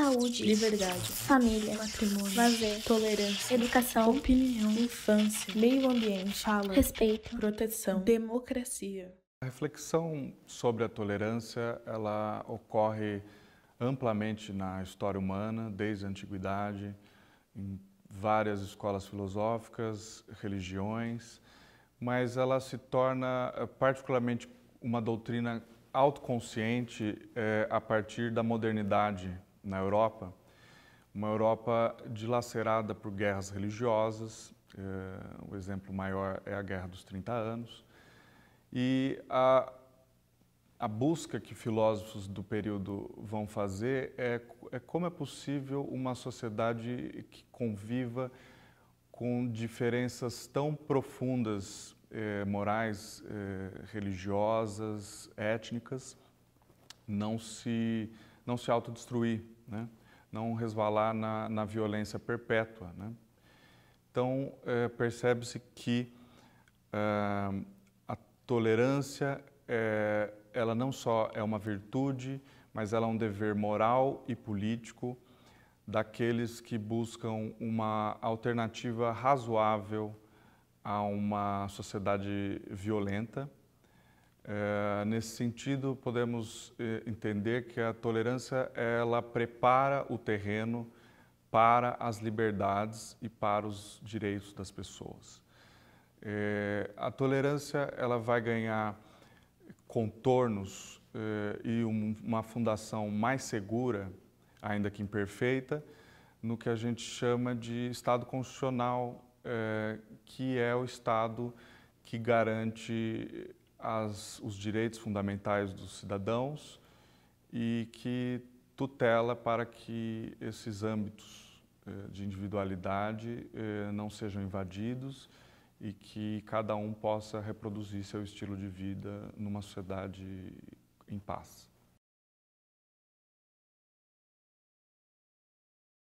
saúde, liberdade, família, matrimônio, lazer, tolerância, educação, opinião, infância, meio ambiente, fala, respeito, proteção, democracia. A reflexão sobre a tolerância, ela ocorre amplamente na história humana, desde a antiguidade, em várias escolas filosóficas, religiões, mas ela se torna eh, particularmente uma doutrina autoconsciente eh, a partir da modernidade, na Europa, uma Europa dilacerada por guerras religiosas, eh, o exemplo maior é a Guerra dos 30 Anos, e a, a busca que filósofos do período vão fazer é, é como é possível uma sociedade que conviva com diferenças tão profundas eh, morais, eh, religiosas, étnicas, não se não se autodestruir, né? não resvalar na, na violência perpétua. Né? Então, é, percebe-se que é, a tolerância, é, ela não só é uma virtude, mas ela é um dever moral e político daqueles que buscam uma alternativa razoável a uma sociedade violenta é, nesse sentido, podemos eh, entender que a tolerância ela prepara o terreno para as liberdades e para os direitos das pessoas. É, a tolerância ela vai ganhar contornos e um, uma fundação mais segura, ainda que imperfeita, no que a gente chama de Estado constitucional, que é o Estado que garante as, os direitos fundamentais dos cidadãos e que tutela para que esses âmbitos eh, de individualidade eh, não sejam invadidos e que cada um possa reproduzir seu estilo de vida numa sociedade em paz.